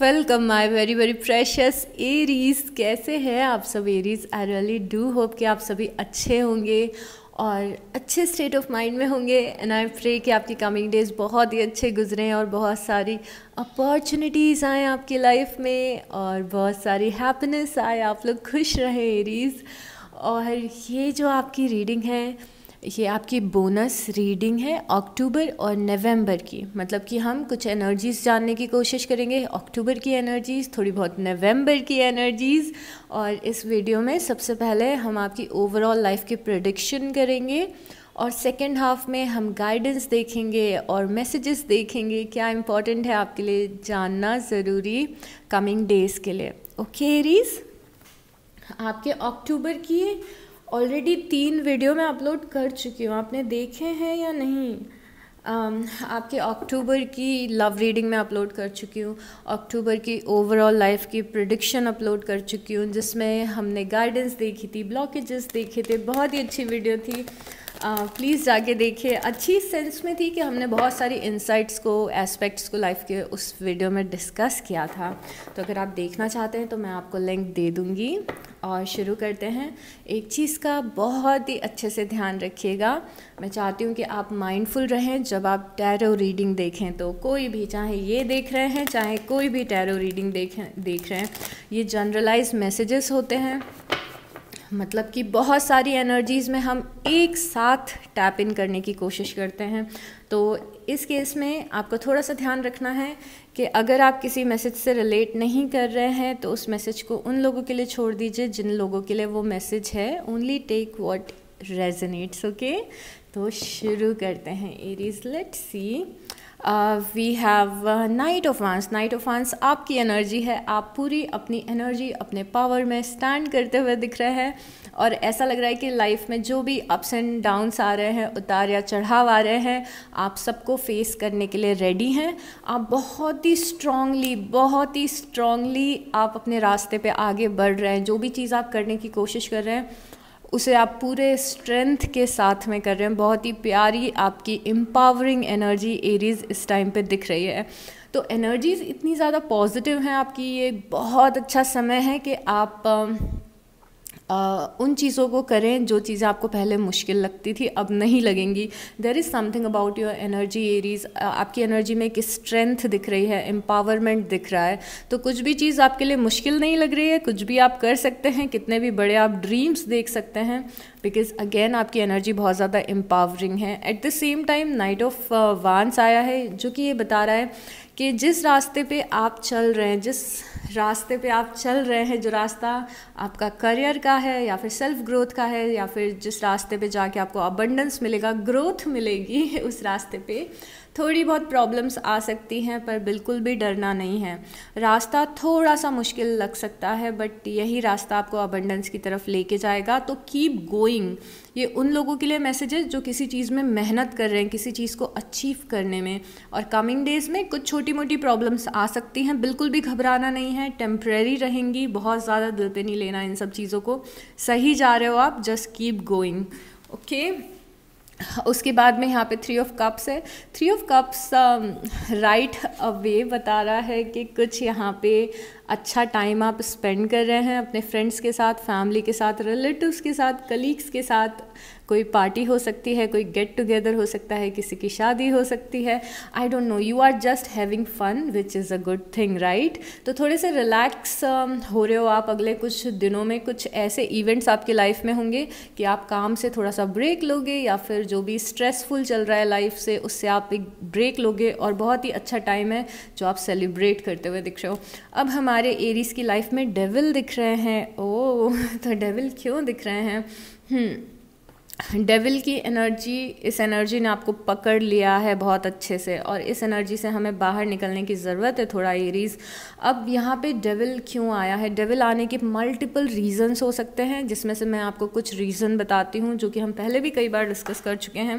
Welcome my very very precious Aries कैसे हैं आप सब Aries I really do hope कि आप सभी अच्छे होंगे और अच्छे स्टेट ऑफ माइंड में होंगे एंड आई प्रे कि आपकी कमिंग डेज बहुत ही अच्छे गुजरे और बहुत सारी अपॉर्चुनिटीज़ आए आपकी लाइफ में और बहुत सारी हैप्पीनेस आए आप लोग खुश रहें एरीज़ और ये जो आपकी रीडिंग है ये आपकी बोनस रीडिंग है अक्टूबर और नवंबर की मतलब कि हम कुछ एनर्जीज़ जानने की कोशिश करेंगे अक्टूबर की एनर्जीज़ थोड़ी बहुत नवंबर की एनर्जीज़ और इस वीडियो में सबसे पहले हम आपकी ओवरऑल लाइफ की प्रडिक्शन करेंगे और सेकेंड हाफ में हम गाइडेंस देखेंगे और मैसेजेस देखेंगे क्या इम्पोर्टेंट है आपके लिए जानना ज़रूरी कमिंग डेज़ के लिए ओके okay, आपके अक्टूबर की ऑलरेडी तीन वीडियो मैं अपलोड कर चुकी हूँ आपने देखे हैं या नहीं um, आपके अक्टूबर की लव रीडिंग में अपलोड कर चुकी हूँ अक्टूबर की ओवरऑल लाइफ की प्रडिक्शन अपलोड कर चुकी हूँ जिसमें हमने गाइडेंस देखी थी ब्लॉकेजेस देखे थे बहुत ही अच्छी वीडियो थी प्लीज़ uh, जाके देखे अच्छी सेंस में थी कि हमने बहुत सारी इंसाइट्स को एस्पेक्ट्स को लाइफ के उस वीडियो में डिस्कस किया था तो अगर आप देखना चाहते हैं तो मैं आपको लिंक दे दूँगी और शुरू करते हैं एक चीज़ का बहुत ही अच्छे से ध्यान रखिएगा मैं चाहती हूँ कि आप माइंडफुल रहें जब आप टैरो रीडिंग देखें तो कोई भी चाहे ये देख रहे हैं चाहे कोई भी टैरो रीडिंग देखें देख रहे हैं ये जनरलाइज मैसेजेस होते हैं मतलब कि बहुत सारी एनर्जीज़ में हम एक साथ टैप इन करने की कोशिश करते हैं तो इस केस में आपको थोड़ा सा ध्यान रखना है कि अगर आप किसी मैसेज से रिलेट नहीं कर रहे हैं तो उस मैसेज को उन लोगों के लिए छोड़ दीजिए जिन लोगों के लिए वो मैसेज है only take what resonates okay तो शुरू करते हैं it is let see we have knight of wands knight of wands आपकी एनर्जी है आप पूरी अपनी एनर्जी अपने पावर में स्टैंड करते हुए दिख रहे हैं और ऐसा लग रहा है कि लाइफ में जो भी अप्स एंड डाउन्स आ रहे हैं उतार या चढ़ाव आ रहे हैं आप सबको फेस करने के लिए रेडी हैं आप बहुत ही स्ट्रांगली बहुत ही स्ट्रांगली आप अपने रास्ते पे आगे बढ़ रहे हैं जो भी चीज़ आप करने की कोशिश कर रहे हैं उसे आप पूरे स्ट्रेंथ के साथ में कर रहे हैं बहुत ही प्यारी आपकी एम्पावरिंग एनर्जी एरीज इस टाइम पे दिख रही है तो एनर्जीज इतनी ज़्यादा पॉजिटिव हैं आपकी ये बहुत अच्छा समय है कि आप उन चीज़ों को करें जो चीज़ें आपको पहले मुश्किल लगती थी अब नहीं लगेंगी there is something about your energy Aries आपकी एनर्जी में एक स्ट्रेंथ दिख रही है एम्पावरमेंट दिख रहा है तो कुछ भी चीज़ आपके लिए मुश्किल नहीं लग रही है कुछ भी आप कर सकते हैं कितने भी बड़े आप ड्रीम्स देख सकते हैं बिकॉज अगेन आपकी एनर्जी बहुत ज़्यादा एम्पावरिंग है at the same time knight of wands आया है जो कि ये बता रहा है कि जिस रास्ते पे आप चल रहे हैं जिस रास्ते पे आप चल रहे हैं जो रास्ता आपका करियर का है या फिर सेल्फ ग्रोथ का है या फिर जिस रास्ते पे जाके आपको अबंडेंस मिलेगा ग्रोथ मिलेगी उस रास्ते पे थोड़ी बहुत प्रॉब्लम्स आ सकती हैं पर बिल्कुल भी डरना नहीं है रास्ता थोड़ा सा मुश्किल लग सकता है बट यही रास्ता आपको अबंडेंस की तरफ लेके जाएगा तो कीप गोइंग ये उन लोगों के लिए मैसेज है जो किसी चीज़ में मेहनत कर रहे हैं किसी चीज़ को अचीव करने में और कमिंग डेज़ में कुछ छोटी मोटी प्रॉब्लम्स आ सकती हैं बिल्कुल भी घबराना नहीं है टेम्प्रेरी रहेंगी बहुत ज़्यादा दिल पे नहीं लेना इन सब चीज़ों को सही जा रहे हो आप जस्ट कीप गोइंग ओके उसके बाद में यहाँ पे थ्री ऑफ कप्स है three of cups right away बता रहा है कि कुछ यहाँ पे अच्छा टाइम आप स्पेंड कर रहे हैं अपने फ्रेंड्स के साथ फैमिली के साथ रिलेटिव्स के साथ कलीग्स के साथ कोई पार्टी हो सकती है कोई गेट टुगेदर हो सकता है किसी की शादी हो सकती है I don't know you are just having fun which is a good thing right तो थोड़े से रिलैक्स um, हो रहे हो आप अगले कुछ दिनों में कुछ ऐसे इवेंट्स आपकी लाइफ में होंगे कि आप काम से थोड़ा सा ब्रेक लोगे या फिर जो भी स्ट्रेसफुल चल रहा है लाइफ से उससे आप एक ब्रेक लोगे और बहुत ही अच्छा टाइम है जो आप सेलिब्रेट करते हुए दिख रहे हो अब हमारे एरीज़ की लाइफ में डेविल दिख रहे हैं ओ तो डेविल क्यों दिख रहे हैं हम्म डेविल की एनर्जी इस एनर्जी ने आपको पकड़ लिया है बहुत अच्छे से और इस एनर्जी से हमें बाहर निकलने की ज़रूरत है थोड़ा एरीज अब यहाँ पे डेविल क्यों आया है डेविल आने के मल्टीपल रीजंस हो सकते हैं जिसमें से मैं आपको कुछ रीज़न बताती हूँ जो कि हम पहले भी कई बार डिस्कस कर चुके हैं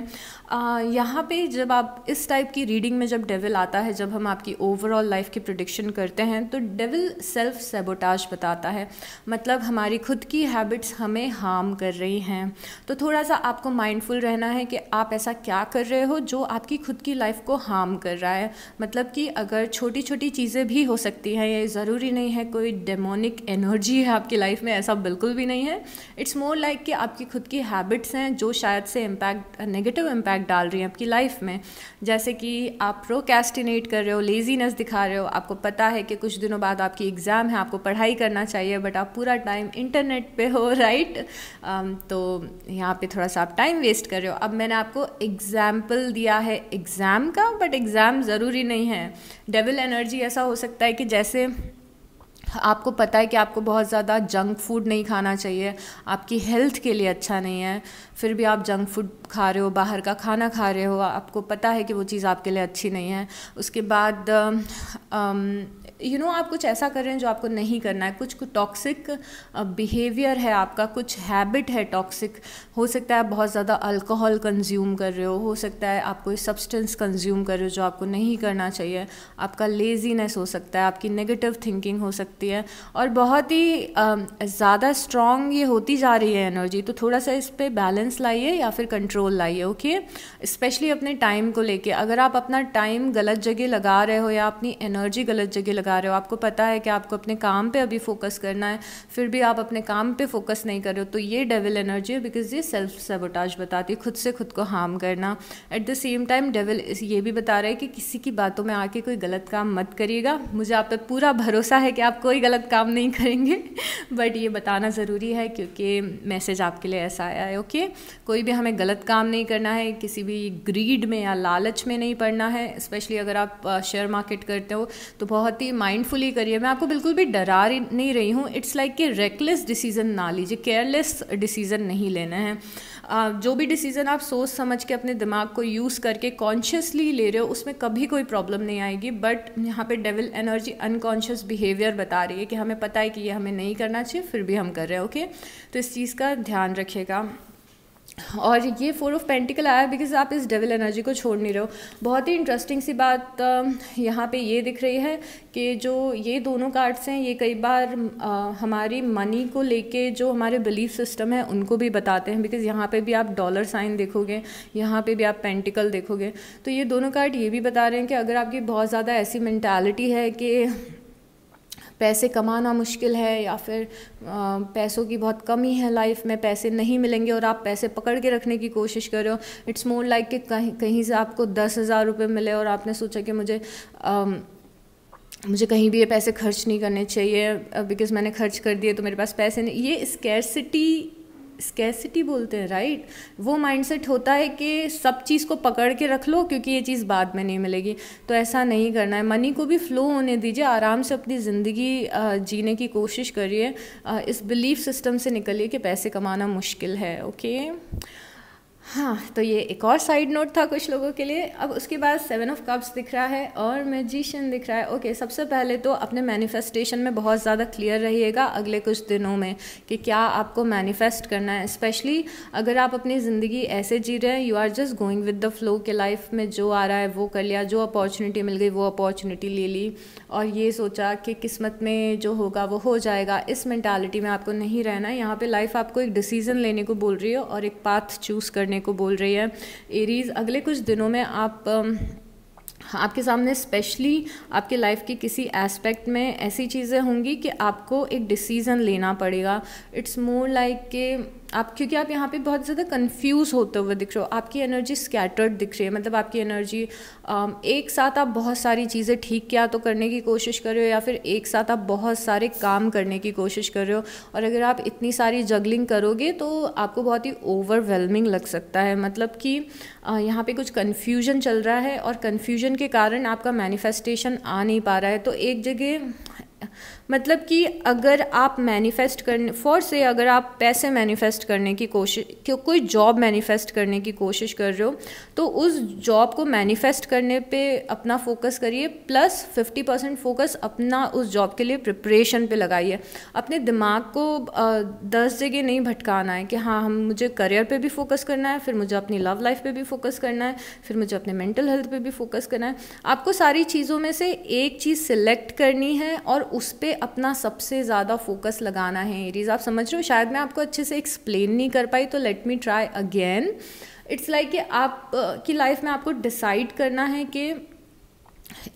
यहाँ पर जब आप इस टाइप की रीडिंग में जब डेविल आता है जब हम आपकी ओवरऑल लाइफ की प्रोडिक्शन करते हैं तो डेविल सेल्फ सेबोटाज बताता है मतलब हमारी खुद की हैबिट्स हमें हार्म कर रही हैं तो थोड़ा सा आपको माइंडफुल रहना है कि आप ऐसा क्या कर रहे हो जो आपकी खुद की लाइफ को हार्म कर रहा है मतलब कि अगर छोटी छोटी चीज़ें भी हो सकती हैं ये ज़रूरी नहीं है कोई डेमोनिक एनर्जी है आपकी लाइफ में ऐसा बिल्कुल भी नहीं है इट्स मोर लाइक कि आपकी खुद की हैबिट्स हैं जो शायद से इम्पैक्ट नेगेटिव इम्पैक्ट डाल रही हैं आपकी लाइफ में जैसे कि आप प्रोकेस्टिनेट कर रहे हो लेजीनेस दिखा रहे हो आपको पता है कि कुछ दिनों बाद आपकी एग्ज़ाम है आपको पढ़ाई करना चाहिए बट आप पूरा टाइम इंटरनेट पर हो राइट right? um, तो यहाँ पे थोड़ा थोड़ा सा आप टाइम वेस्ट कर रहे हो अब मैंने आपको एग्जाम्पल दिया है एग्ज़ाम का बट एग्ज़ाम ज़रूरी नहीं है डेविल एनर्जी ऐसा हो सकता है कि जैसे आपको पता है कि आपको बहुत ज़्यादा जंक फूड नहीं खाना चाहिए आपकी हेल्थ के लिए अच्छा नहीं है फिर भी आप जंक फूड खा रहे हो बाहर का खाना खा रहे हो आपको पता है कि वो चीज़ आपके लिए अच्छी नहीं है उसके बाद यू नो आप कुछ ऐसा कर रहे हैं जो आपको नहीं करना है कुछ कुछ टॉक्सिक बिहेवियर है आपका कुछ हैबिट है टॉक्सिक हो सकता है आप बहुत ज़्यादा अल्कोहल कंज्यूम कर रहे हो हो सकता है आप कोई सब्सटेंस कंज्यूम कर रहे हो जो आपको नहीं करना चाहिए आपका लेजीनेस हो सकता है आपकी नेगेटिव थिंकिंग हो सकती सकती है और बहुत ही ज़्यादा स्ट्रॉन्ग ये होती जा रही है एनर्जी तो थोड़ा सा इस पर बैलेंस लाइए या फिर कंट्रोल लाइए ओके स्पेशली अपने टाइम को लेके अगर आप अपना टाइम गलत जगह लगा रहे हो या अपनी एनर्जी गलत जगह लगा रहे हो आपको पता है कि आपको अपने काम पर अभी फोकस करना है फिर भी आप अपने काम पर फोकस नहीं कर रहे हो तो ये डेविल एनर्जी है बिकॉज ये सेल्फ सेबोटाज बताती है खुद से खुद को हार्म करना at the same time devil ये भी बता रहा है कि किसी की बातों में आके कोई गलत काम मत करिएगा मुझे आप पर पूरा भरोसा है कि आपको कोई गलत काम नहीं करेंगे बट ये बताना ज़रूरी है क्योंकि मैसेज आपके लिए ऐसा आया है ओके कोई भी हमें गलत काम नहीं करना है किसी भी ग्रीड में या लालच में नहीं पड़ना है स्पेशली अगर आप शेयर uh, मार्केट करते हो तो बहुत ही माइंडफुली करिए मैं आपको बिल्कुल भी डरा नहीं रही हूँ इट्स लाइक कि रेकलेस डिसीज़न ना लीजिए केयरलेस डिसीज़न नहीं लेना है जो भी डिसीज़न आप सोच समझ के अपने दिमाग को यूज़ करके कॉन्शियसली ले रहे हो उसमें कभी कोई प्रॉब्लम नहीं आएगी बट यहाँ पे डेविल एनर्जी अनकॉन्शियस बिहेवियर बता रही है कि हमें पता है कि ये हमें नहीं करना चाहिए फिर भी हम कर रहे हैं ओके okay? तो इस चीज़ का ध्यान रखिएगा और ये फोर ऑफ पेंटिकल आया बिकॉज आप इस डेवल एनर्जी को छोड़ नहीं रहे हो बहुत ही इंटरेस्टिंग सी बात यहाँ पे ये दिख रही है कि जो ये दोनों कार्ड्स हैं ये कई बार आ, हमारी मनी को लेके जो हमारे बिलीफ सिस्टम है उनको भी बताते हैं बिकॉज यहाँ पे भी आप डॉलर साइन देखोगे यहाँ पे भी आप पेंटिकल देखोगे तो ये दोनों कार्ड ये भी बता रहे हैं कि अगर आपकी बहुत ज़्यादा ऐसी मैंटेलिटी है कि पैसे कमाना मुश्किल है या फिर पैसों की बहुत कमी है लाइफ में पैसे नहीं मिलेंगे और आप पैसे पकड़ के रखने की कोशिश कर रहे हो इट्स मोर लाइक कि कहीं कहीं से आपको दस हज़ार रुपये मिले और आपने सोचा कि मुझे मुझे कहीं भी ये पैसे खर्च नहीं करने चाहिए बिकॉज़ मैंने खर्च कर दिए तो मेरे पास पैसे नहीं ये स्केरसिटी स्केसिटी बोलते हैं राइट वो माइंडसेट होता है कि सब चीज़ को पकड़ के रख लो क्योंकि ये चीज़ बाद में नहीं मिलेगी तो ऐसा नहीं करना है मनी को भी फ्लो होने दीजिए आराम से अपनी ज़िंदगी जीने की कोशिश करिए इस बिलीफ सिस्टम से निकलिए कि पैसे कमाना मुश्किल है ओके okay? हाँ तो ये एक और साइड नोट था कुछ लोगों के लिए अब उसके बाद सेवन ऑफ कप्स दिख रहा है और मैजिशियन दिख रहा है ओके सबसे पहले तो अपने मैनिफेस्टेशन में बहुत ज़्यादा क्लियर रहिएगा अगले कुछ दिनों में कि क्या आपको मैनिफेस्ट करना है स्पेशली अगर आप अपनी ज़िंदगी ऐसे जी रहे हैं you are just going with the flow के लाइफ में जो आ रहा है वो कर लिया जो अपॉर्चुनिटी मिल गई वो अपॉर्चुनिटी ले ली और ये सोचा कि किस्मत में जो होगा वो हो जाएगा इस मैंटालिटी में आपको नहीं रहना है यहाँ पर लाइफ आपको एक डिसीज़न लेने को बोल रही है और एक पाथ चूज़ करने करने को बोल रही है एरीज अगले कुछ दिनों में आप आपके सामने स्पेशली आपके लाइफ के किसी एस्पेक्ट में ऐसी चीज़ें होंगी कि आपको एक डिसीज़न लेना पड़ेगा इट्स मोर लाइक के आप क्योंकि आप यहाँ पे बहुत ज़्यादा कंफ्यूज होते हुए दिख रहे हो आपकी एनर्जी स्कैटर्ड दिख रही है मतलब आपकी एनर्जी एक साथ आप बहुत सारी चीज़ें ठीक क्या तो करने की कोशिश कर रहे हो या फिर एक साथ आप बहुत सारे काम करने की कोशिश कर रहे हो और अगर आप इतनी सारी जगलिंग करोगे तो आपको बहुत ही ओवरवेलमिंग लग सकता है मतलब कि यहाँ पर कुछ कन्फ्यूजन चल रहा है और कन्फ्यूजन के कारण आपका मैनिफेस्टेशन आ नहीं पा रहा है तो एक जगह मतलब कि अगर आप मैनिफेस्ट करने फॉर से अगर आप पैसे मैनिफेस्ट करने की कोशिश कोई जॉब मैनिफेस्ट करने की कोशिश कर रहे हो तो उस जॉब को मैनिफेस्ट करने पे अपना फोकस करिए प्लस 50 परसेंट फोकस अपना उस जॉब के लिए प्रिपरेशन पे लगाइए अपने दिमाग को दस जगह नहीं भटकाना है कि हाँ हम मुझे करियर पर भी फोकस करना है फिर मुझे अपनी लव लाइफ पर भी फोकस करना है फिर मुझे अपने मेंटल हेल्थ पर भी फोकस करना है आपको सारी चीज़ों में से एक चीज़ सिलेक्ट करनी है और उस पर अपना सबसे ज़्यादा फोकस लगाना है एरीज आप समझ रहे हो शायद मैं आपको अच्छे से एक्सप्लेन नहीं कर पाई तो let me try again it's like कि आप की लाइफ में आपको डिसाइड करना है कि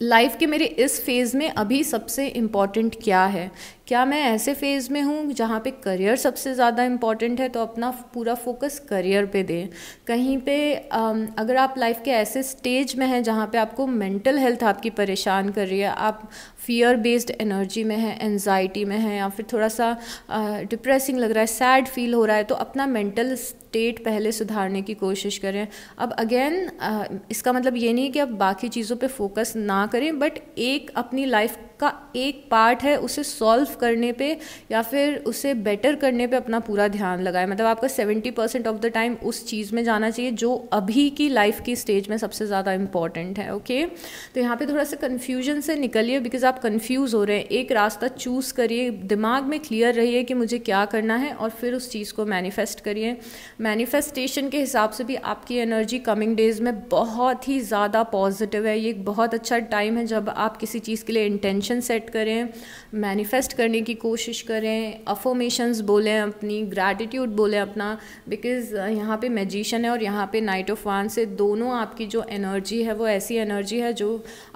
लाइफ के मेरे इस फेज़ में अभी सबसे इम्पॉर्टेंट क्या है क्या मैं ऐसे फेज़ में हूँ जहाँ पे करियर सबसे ज़्यादा इम्पॉर्टेंट है तो अपना पूरा फोकस करियर पे दें कहीं पे अगर आप लाइफ के ऐसे स्टेज में हैं जहाँ पे आपको मेंटल हेल्थ आपकी परेशान कर रही है आप फियर बेस्ड एनर्जी में हैं एनजाइटी में हैं या फिर थोड़ा सा डिप्रेसिंग लग रहा है सैड फील हो रहा है तो अपना मेंटल स्टेट पहले सुधारने की कोशिश करें अब अगेन इसका मतलब ये नहीं कि आप बाकी चीज़ों पे फोकस ना करें बट एक अपनी लाइफ का एक पार्ट है उसे सॉल्व करने पे या फिर उसे बेटर करने पे अपना पूरा ध्यान लगाए मतलब आपका seventy percent of the time उस चीज़ में जाना चाहिए जो अभी की लाइफ की स्टेज में सबसे ज़्यादा इंपॉर्टेंट है ओके तो यहाँ पे थोड़ा सा कन्फ्यूजन से निकलिए बिकॉज आप कन्फ्यूज़ हो रहे हैं एक रास्ता चूज़ करिए दिमाग में क्लियर रहिए कि मुझे क्या करना है और फिर उस चीज़ को मैनिफेस्ट करिए मैनिफेस्टेशन के हिसाब से भी आपकी एनर्जी कमिंग डेज में बहुत ही ज़्यादा पॉजिटिव है ये एक बहुत अच्छा टाइम है जब आप किसी चीज़ के लिए इंटेंशन इंटेंशन सेट करें मैनिफेस्ट करने की कोशिश करें अफोमेशंस बोलें अपनी ग्रैटिट्यूड बोलें अपना बिकॉज यहाँ पे मैजिशन है और यहाँ पे नाइट ऑफ वन से दोनों आपकी जो एनर्जी है वो ऐसी एनर्जी है जो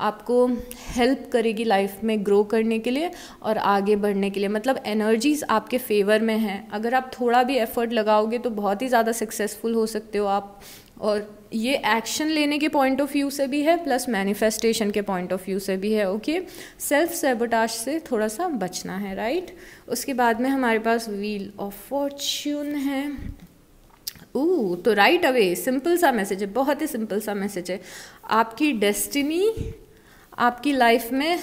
आपको हेल्प करेगी लाइफ में ग्रो करने के लिए और आगे बढ़ने के लिए मतलब एनर्जीज आपके फेवर में हैं अगर आप थोड़ा भी एफर्ट लगाओगे तो बहुत ही ज़्यादा सक्सेसफुल हो सकते हो आप और ये एक्शन लेने के पॉइंट ऑफ व्यू से भी है प्लस मैनिफेस्टेशन के पॉइंट ऑफ व्यू से भी है ओके सेल्फ सेबोटाज से थोड़ा सा बचना है राइट उसके बाद में हमारे पास व्हील ऑफ फॉर्च्यून है ओ तो राइट अवे सिंपल सा मैसेज है बहुत ही सिंपल सा मैसेज है आपकी डेस्टिनी आपकी लाइफ में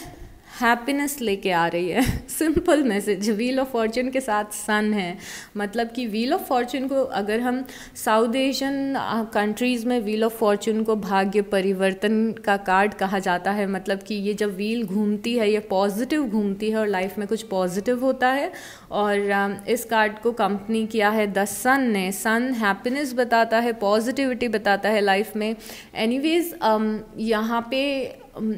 हैप्पीनेस लेके आ रही है simple message wheel of fortune के साथ सन है मतलब कि व्हील ऑफ फॉर्चून को अगर हम साउथ एशियन कंट्रीज़ में व्हील ऑफ फॉर्चून को भाग्य परिवर्तन का कार्ड कहा जाता है मतलब कि ये जब व्हील घूमती है ये पॉजिटिव घूमती है और लाइफ में कुछ पॉजिटिव होता है और um, इस कार्ड को कंपनी किया है द सन ने सन हैप्पीनेस बताता है पॉजिटिविटी बताता है लाइफ में एनीवेज um, यहाँ पे um,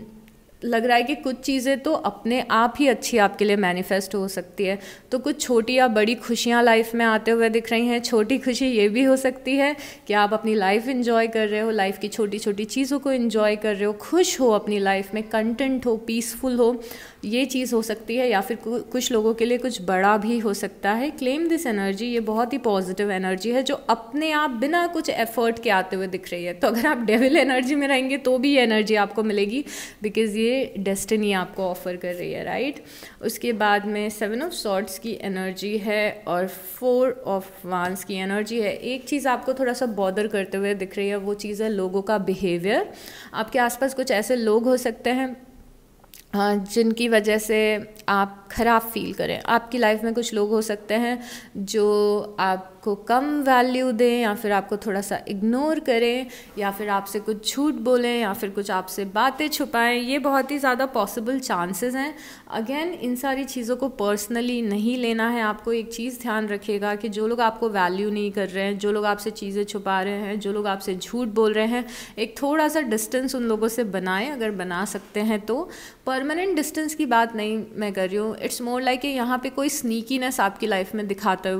लग रहा है कि कुछ चीज़ें तो अपने आप ही अच्छी आपके लिए मैनिफेस्ट हो सकती है तो कुछ छोटी या बड़ी खुशियाँ लाइफ में आते हुए दिख रही हैं छोटी खुशी ये भी हो सकती है कि आप अपनी लाइफ इन्जॉय कर रहे हो लाइफ की छोटी छोटी चीज़ों को इन्जॉय कर रहे हो खुश हो अपनी लाइफ में कंटेंट हो पीसफुल हो ये चीज़ हो सकती है या फिर कुछ लोगों के लिए कुछ बड़ा भी हो सकता है क्लेम दिस एनर्जी ये बहुत ही पॉजिटिव एनर्जी है जो अपने आप बिना कुछ एफर्ट के आते हुए दिख रही है तो अगर आप डेविल एनर्जी में रहेंगे तो भी ये एनर्जी आपको मिलेगी बिकॉज ये डेस्टिनी आपको ऑफर कर रही है राइट उसके बाद में सेवन ऑफ सॉर्ट्स की एनर्जी है और फोर ऑफ वांस की एनर्जी है एक चीज़ आपको थोड़ा सा बॉदर करते हुए दिख रही है वो चीज़ है लोगों का बिहेवियर आपके आसपास कुछ ऐसे लोग हो सकते हैं हाँ, जिनकी वजह से आप ख़राब फील करें आपकी लाइफ में कुछ लोग हो सकते हैं जो आप आपको कम वैल्यू दें या फिर आपको थोड़ा सा इग्नोर करें या फिर आपसे कुछ झूठ बोलें या फिर कुछ आपसे बातें छुपाएं ये बहुत ही ज़्यादा पॉसिबल चांसेस हैं अगेन इन सारी चीज़ों को पर्सनली नहीं लेना है आपको एक चीज़ ध्यान रखिएगा कि जो लोग आपको वैल्यू नहीं कर रहे हैं जो लोग आपसे चीज़ें छुपा रहे हैं जो लोग आपसे झूठ बोल रहे हैं एक थोड़ा सा डिस्टेंस उन लोगों से बनाएं अगर बना सकते हैं तो परमानेंट डिस्टेंस की बात नहीं मैं कर रही हूँ इट्स मोर लाइक यहाँ पे कोई स्नीकीनेस आपकी लाइफ में दिखाते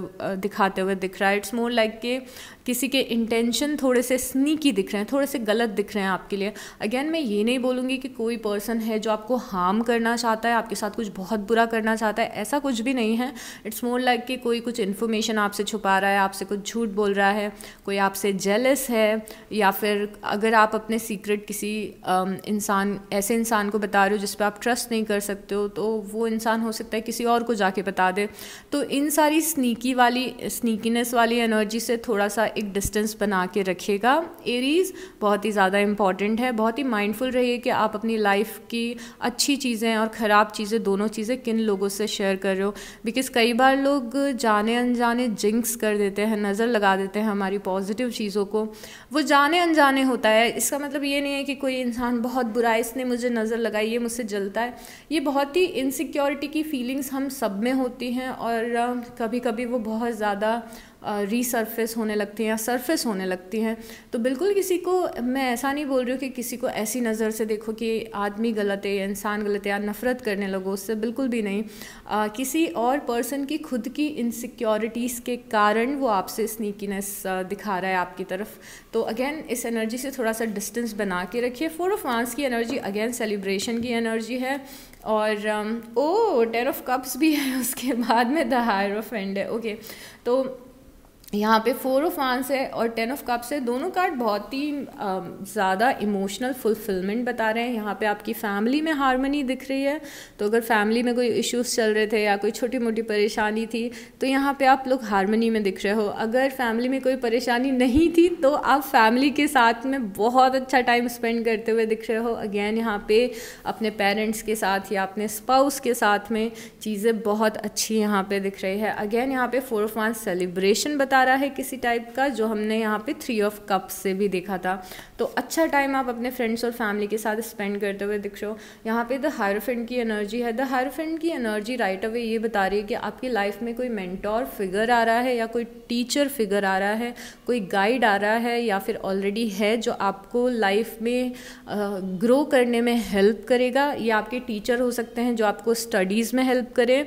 दिखाते हुए दिख राइट मोर लाइक के किसी के इंटेंशन थोड़े से स्नीकी दिख रहे हैं थोड़े से गलत दिख रहे हैं आपके लिए अगेन मैं ये नहीं बोलूँगी कि कोई पर्सन है जो आपको हार्म करना चाहता है आपके साथ कुछ बहुत बुरा करना चाहता है ऐसा कुछ भी नहीं है इट्स मोर लाइक कि कोई कुछ इन्फॉर्मेशन आपसे छुपा रहा है आपसे कुछ झूठ बोल रहा है कोई आपसे जेलस है या फिर अगर आप अपने सीक्रेट किसी um, इंसान ऐसे इंसान को बता रहे हो जिस पर आप ट्रस्ट नहीं कर सकते हो तो वो इंसान हो सकता है किसी और को जाके बता दे तो इन सारी स्नीकी वाली स्नीकीनेस वाली एनर्जी से थोड़ा सा एक डिस्टेंस बना के रखिएगा एरीज बहुत ही ज़्यादा इम्पॉर्टेंट है बहुत ही माइंडफुल रहिए कि आप अपनी लाइफ की अच्छी चीज़ें और ख़राब चीज़ें दोनों चीज़ें किन लोगों से शेयर कर रहे हो बिकॉज़ कई बार लोग जाने अनजाने जिंक्स कर देते हैं नज़र लगा देते हैं हमारी पॉजिटिव चीज़ों को वो जाने अनजाने होता है इसका मतलब ये नहीं है कि कोई इंसान बहुत बुरा है इसने मुझे नज़र लगाई ये मुझसे जलता है ये बहुत ही इनसिक्योरिटी की फीलिंग्स हम सब में होती हैं और कभी कभी वो बहुत ज़्यादा रीसरफेस होने लगती हैं या सरफेस होने लगती हैं तो बिल्कुल किसी को मैं ऐसा नहीं बोल रही हूँ कि किसी को ऐसी नज़र से देखो कि आदमी गलत है या इंसान गलत है या नफ़रत करने लगो उससे बिल्कुल भी नहीं आ, किसी और पर्सन की खुद की इनसिक्योरिटीज़ के कारण वो आपसे स्नीकीनेस दिखा रहा है आपकी तरफ तो अगेन इस एनर्जी से थोड़ा सा डिस्टेंस बना के रखिए फोर ऑफ मार्स की एनर्जी अगेन सेलिब्रेशन की एनर्जी है और ओ टेर ऑफ कप्स भी है उसके बाद में द हायर ऑफ एंड है ओके तो यहाँ पे फोर ऑफ वांस है और टेन ऑफ कप्स है दोनों कार्ड बहुत ही um, ज़्यादा इमोशनल फुलफिलमेंट बता रहे हैं यहाँ पे आपकी फैमिली में हारमोनी दिख रही है तो अगर फैमिली में कोई इश्यूज चल रहे थे या कोई छोटी मोटी परेशानी थी तो यहाँ पे आप लोग हारमोनी में दिख रहे हो अगर फैमिली में कोई परेशानी नहीं थी तो आप फैमिली के साथ में बहुत अच्छा टाइम स्पेंड करते हुए दिख रहे हो अगेन यहाँ पर अपने पेरेंट्स के साथ या अपने स्पाउस के साथ में चीज़ें बहुत अच्छी यहाँ पर दिख रही है अगेन यहाँ पर फोर ऑफ वांस सेलिब्रेशन बता आ रहा है किसी टाइप का जो हमने यहाँ पे थ्री ऑफ कप से भी देखा था तो अच्छा टाइम आप अपने फ्रेंड्स और फैमिली के साथ स्पेंड करते हुए हो यहाँ पे द हायर फ्रेंड की एनर्जी है द हायर फ्रेंड की एनर्जी राइट अवे ये बता रही है कि आपकी लाइफ में कोई मैंटोर फिगर आ रहा है या कोई टीचर फिगर आ रहा है कोई गाइड आ रहा है या फिर ऑलरेडी है जो आपको लाइफ में ग्रो करने में हेल्प करेगा या आपके टीचर हो सकते हैं जो आपको स्टडीज़ में हेल्प करें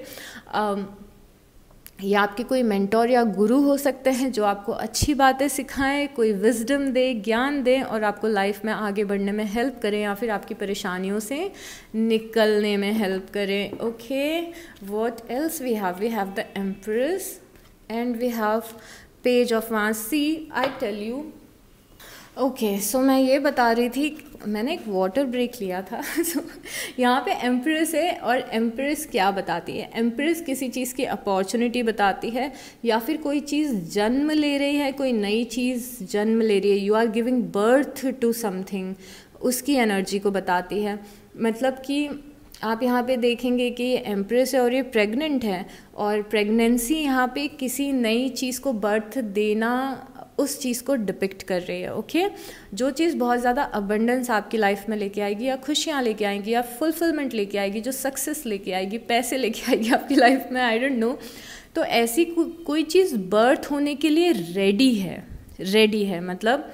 या आपके कोई मेंटोर या गुरु हो सकते हैं जो आपको अच्छी बातें सिखाएं कोई विजडम दे ज्ञान दें और आपको लाइफ में आगे बढ़ने में हेल्प करें या फिर आपकी परेशानियों से निकलने में हेल्प करें okay what else we have we have the empress and we have page of wands see I tell you okay okay, so so मैं ये बता रही थी मैंने एक वाटर ब्रेक लिया था सो so, यहाँ पे एम्प्रेस है और एम्प्रेस क्या बताती है एम्प्रेस किसी चीज़ की अपॉर्चुनिटी बताती है या फिर कोई चीज़ जन्म ले रही है कोई नई चीज़ जन्म ले रही है you are giving birth to something उसकी एनर्जी को बताती है मतलब कि आप यहाँ पे देखेंगे कि एम्प्रेस है और ये प्रेग्नेंट है और प्रेगनेंसी यहाँ पे किसी नई चीज़ को बर्थ देना उस चीज़ को डिपिक्ट कर रही है ओके जो चीज़ बहुत ज़्यादा अबंडेंस आपकी लाइफ में लेके आएगी या खुशियाँ लेके आएगी या फुलफिलमेंट लेके आएगी जो सक्सेस लेके आएगी पैसे लेके आएगी आपकी लाइफ में आई डोंट नो तो ऐसी को, कोई चीज़ बर्थ होने के लिए रेडी है रेडी है मतलब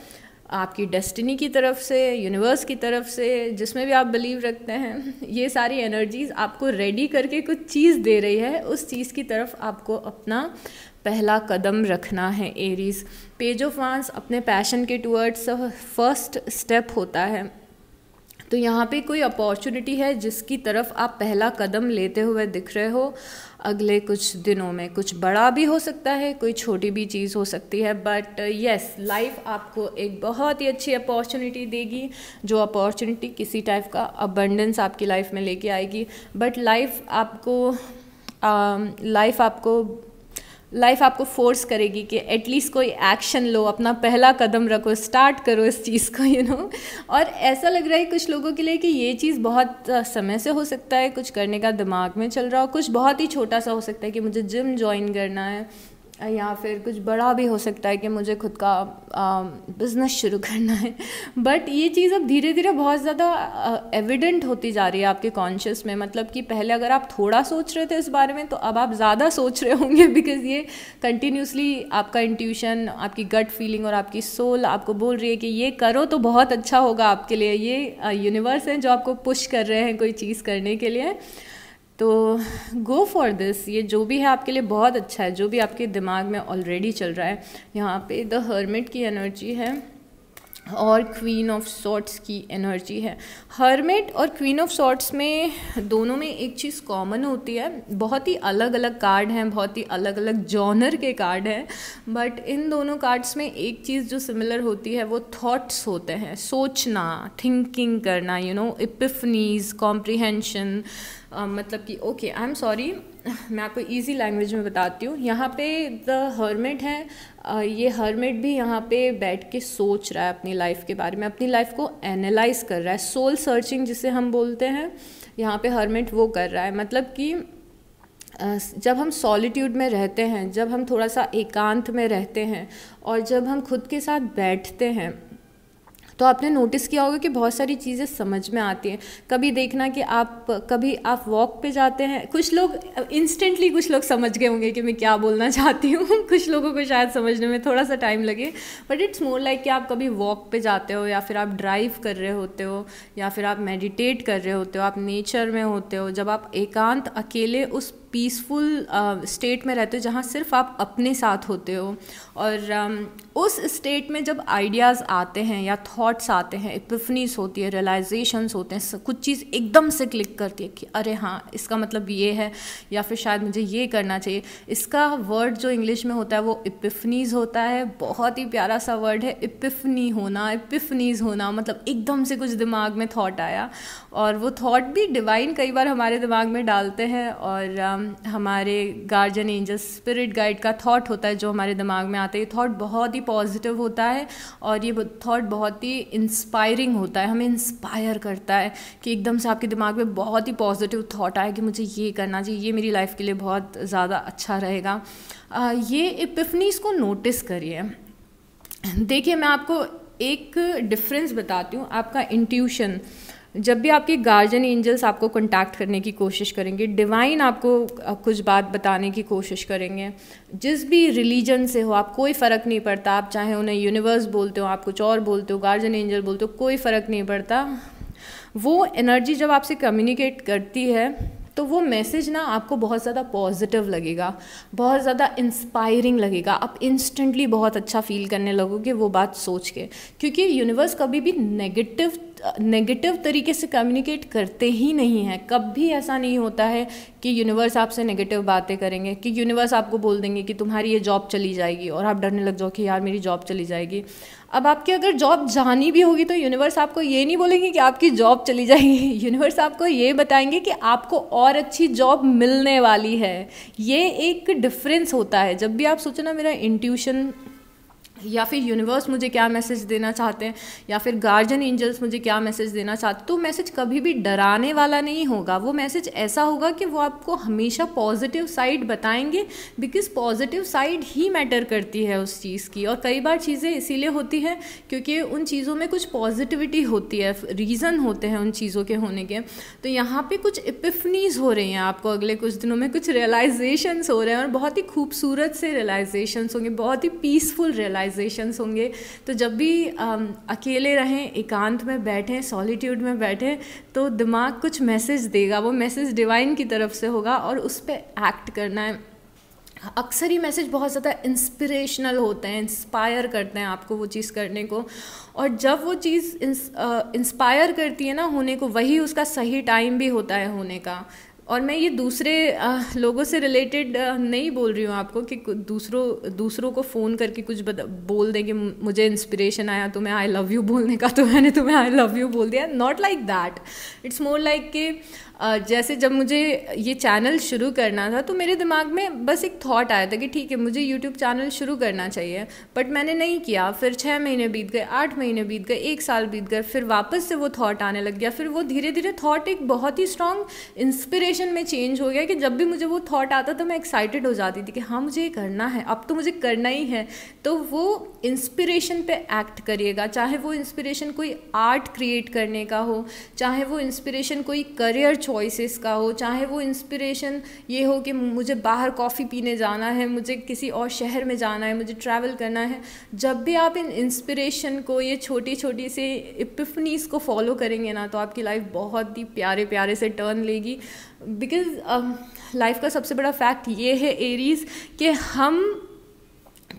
आपकी डेस्टिनी की तरफ से यूनिवर्स की तरफ से जिसमें भी आप बिलीव रखते हैं ये सारी एनर्जीज आपको रेडी करके कुछ चीज़ दे रही है उस चीज़ की तरफ आपको अपना पहला कदम रखना है एरीज पेज ऑफ वांस अपने पैशन के टूवर्ड्स फर्स्ट स्टेप होता है तो यहाँ पे कोई अपॉर्चुनिटी है जिसकी तरफ आप पहला कदम लेते हुए दिख रहे हो अगले कुछ दिनों में कुछ बड़ा भी हो सकता है कोई छोटी भी चीज़ हो सकती है बट यस लाइफ आपको एक बहुत ही अच्छी अपॉर्चुनिटी देगी जो अपॉर्चुनिटी किसी टाइप का अबंडेंस आपकी लाइफ में लेके आएगी बट लाइफ आपको लाइफ um, आपको लाइफ आपको फोर्स करेगी कि एटलीस्ट कोई एक्शन लो अपना पहला कदम रखो स्टार्ट करो इस चीज़ को यू you नो know? और ऐसा लग रहा है कुछ लोगों के लिए कि ये चीज़ बहुत समय से हो सकता है कुछ करने का दिमाग में चल रहा हो कुछ बहुत ही छोटा सा हो सकता है कि मुझे जिम ज्वाइन करना है या फिर कुछ बड़ा भी हो सकता है कि मुझे खुद का बिज़नेस शुरू करना है बट ये चीज़ अब धीरे धीरे बहुत ज़्यादा एविडेंट होती जा रही है आपके कॉन्शियस में मतलब कि पहले अगर आप थोड़ा सोच रहे थे इस बारे में तो अब आप ज़्यादा सोच रहे होंगे बिकॉज ये कंटिन्यूसली आपका इंट्यूशन आपकी गट फीलिंग और आपकी सोल आपको बोल रही है कि ये करो तो बहुत अच्छा होगा आपके लिए ये यूनिवर्स है जो आपको पुश कर रहे हैं कोई चीज़ करने के लिए तो गो फॉर दिस ये जो भी है आपके लिए बहुत अच्छा है जो भी आपके दिमाग में ऑलरेडी चल रहा है यहाँ पे द हर्मिट की एनर्जी है और क्वीन ऑफ सॉर्ट्स की एनर्जी है हर्मिट और क्वीन ऑफ सॉर्ट्स में दोनों में एक चीज़ कॉमन होती है बहुत ही अलग अलग कार्ड हैं बहुत ही अलग अलग जॉनर के कार्ड हैं बट इन दोनों कार्ड्स में एक चीज़ जो सिमिलर होती है वो थॉट्स होते हैं सोचना थिंकिंग करना यू नो इपिफनीज कॉम्प्रीहेंशन मतलब कि ओके आई एम सॉरी मैं आपको इजी लैंग्वेज में बताती हूँ यहाँ पे द हर्मेट है ये हर्मेट भी यहाँ पे बैठ के सोच रहा है अपनी लाइफ के बारे में अपनी लाइफ को एनालाइज कर रहा है सोल सर्चिंग जिसे हम बोलते हैं यहाँ पे हर्मेट वो कर रहा है मतलब कि जब हम सॉलिट्यूड में रहते हैं जब हम थोड़ा सा एकांत में रहते हैं और जब हम खुद के साथ बैठते हैं तो आपने नोटिस किया होगा कि बहुत सारी चीज़ें समझ में आती हैं कभी देखना कि आप कभी आप वॉक पे जाते हैं कुछ लोग इंस्टेंटली कुछ लोग समझ गए होंगे कि मैं क्या बोलना चाहती हूँ कुछ लोगों को शायद समझने में थोड़ा सा टाइम लगे बट इट्स मोर लाइक कि आप कभी वॉक पे जाते हो या फिर आप ड्राइव कर रहे होते हो या फिर आप मेडिटेट कर रहे होते हो आप नेचर में होते हो जब आप एकांत अकेले उस पीसफुल स्टेट uh, में रहते हो जहाँ सिर्फ आप अपने साथ होते हो और um, उस स्टेट में जब आइडियाज़ आते हैं या थॉट्स आते हैं इपिफनीस होती है रियलाइजेशंस होते हैं कुछ चीज़ एकदम से क्लिक करती है कि अरे हाँ इसका मतलब ये है या फिर शायद मुझे ये करना चाहिए इसका वर्ड जो इंग्लिश में होता है वो इपिफनीज होता है बहुत ही प्यारा सा वर्ड है इपिफनी होना इपिफनीज होना मतलब एकदम से कुछ दिमाग में थाट आया और वो थाट भी डिवाइन कई बार हमारे दिमाग में डालते हैं और um, हमारे गार्जियन एंजल स्पिरिट गाइड का थॉट होता है जो हमारे दिमाग में आता है ये थॉट बहुत ही पॉजिटिव होता है और ये थॉट बहुत ही इंस्पायरिंग होता है हमें इंस्पायर करता है कि एकदम से आपके दिमाग में बहुत ही पॉजिटिव थॉट आए कि मुझे ये करना चाहिए ये मेरी लाइफ के लिए बहुत ज़्यादा अच्छा रहेगा ये एपिफनीज को नोटिस करिए देखिए मैं आपको एक डिफरेंस बताती हूँ आपका इंट्यूशन जब भी आपके गार्जियन एंजल्स आपको कॉन्टैक्ट करने की कोशिश करेंगे डिवाइन आपको कुछ बात बताने की कोशिश करेंगे जिस भी रिलीजन से हो आप कोई फ़र्क नहीं पड़ता आप चाहे उन्हें यूनिवर्स बोलते हो आप कुछ और बोलते हो गार्जियन एंजल बोलते हो कोई फ़र्क नहीं पड़ता वो एनर्जी जब आपसे कम्युनिकेट करती है तो वो मैसेज ना आपको बहुत ज़्यादा पॉजिटिव लगेगा बहुत ज़्यादा इंस्पायरिंग लगेगा आप इंस्टेंटली बहुत अच्छा फील करने लगोगे वो बात सोच के क्योंकि यूनिवर्स कभी भी नेगेटिव नेगेटिव तरीके से कम्युनिकेट करते ही नहीं हैं कभी ऐसा नहीं होता है कि यूनिवर्स आपसे नेगेटिव बातें करेंगे कि यूनिवर्स आपको बोल देंगे कि तुम्हारी ये जॉब चली जाएगी और आप डरने लग जाओ कि यार मेरी जॉब चली जाएगी अब आपकी अगर जॉब जानी भी होगी तो यूनिवर्स आपको ये नहीं बोलेंगे कि आपकी जॉब चली जाएगी यूनिवर्स आपको ये बताएंगे कि आपको और अच्छी जॉब मिलने वाली है ये एक डिफरेंस होता है जब भी आप सोचो ना मेरा इंट्यूशन या फिर यूनिवर्स मुझे क्या मैसेज देना चाहते हैं या फिर गार्जियन एंजल्स मुझे क्या मैसेज देना चाहते हैं तो मैसेज कभी भी डराने वाला नहीं होगा वो मैसेज ऐसा होगा कि वो आपको हमेशा पॉजिटिव साइड बताएंगे बिकॉज पॉजिटिव साइड ही मैटर करती है उस चीज़ की और कई बार चीज़ें इसीलिए होती है क्योंकि उन चीज़ों में कुछ पॉजिटिविटी होती है रीज़न होते हैं उन चीज़ों के होने के तो यहाँ पर कुछ इपिफनीज हो रही हैं आपको अगले कुछ दिनों में कुछ रियलाइजेशंस हो रहे हैं और बहुत ही खूबसूरत से रियलाइजेशंस होंगे बहुत ही पीसफुल रियलाइज रियलाइजेशंस होंगे तो जब भी अकेले रहें एकांत में बैठें सॉलिट्यूड में बैठें तो दिमाग कुछ मैसेज देगा वो मैसेज डिवाइन की तरफ से होगा और उस पर एक्ट करना है अक्सर ही मैसेज बहुत ज़्यादा इंस्पिरेशनल होते हैं इंस्पायर करते हैं आपको वो चीज़ करने को और जब वो चीज़ इंस्पायर करती है ना होने को वही उसका सही टाइम भी होता है होने का और मैं ये दूसरे आ, लोगों से रिलेटेड नहीं बोल रही हूँ आपको कि दूसरों दूसरों को फ़ोन करके कुछ बता, बोल दें कि मुझे इंस्पिरेशन आया तो मैं आई लव यू बोलने का तो मैंने तुम्हें आई लव यू बोल दिया not like that it's more like कि जैसे जब मुझे ये चैनल शुरू करना था तो मेरे दिमाग में बस एक थॉट आया था कि ठीक है मुझे यूट्यूब चैनल शुरू करना चाहिए बट मैंने नहीं किया फिर छः महीने बीत गए आठ महीने बीत गए एक साल बीत गए फिर वापस से वो थॉट आने लग गया फिर वो धीरे धीरे थॉट एक बहुत ही स्ट्रॉन्ग इंस्पिरेशन में चेंज हो गया कि जब भी मुझे वो थॉट आता तो मैं एक्साइटेड हो जाती थी कि हाँ मुझे ये करना है अब तो मुझे करना ही है तो वो इंस्पिरेशन पे एक्ट करिएगा चाहे वो इंस्पिरेशन कोई आर्ट क्रिएट करने का हो चाहे वो इंस्पिरेशन कोई करियर चॉइसेस का हो चाहे वो इंस्पिरेशन ये हो कि मुझे बाहर कॉफ़ी पीने जाना है मुझे किसी और शहर में जाना है मुझे ट्रैवल करना है जब भी आप इन इंस्पिरेशन को ये छोटी छोटी से इपिफनीस को फॉलो करेंगे ना तो आपकी लाइफ बहुत ही प्यारे प्यारे से टर्न लेगी बिकॉज़ लाइफ uh, का सबसे बड़ा फैक्ट ये है एरीज़ कि हम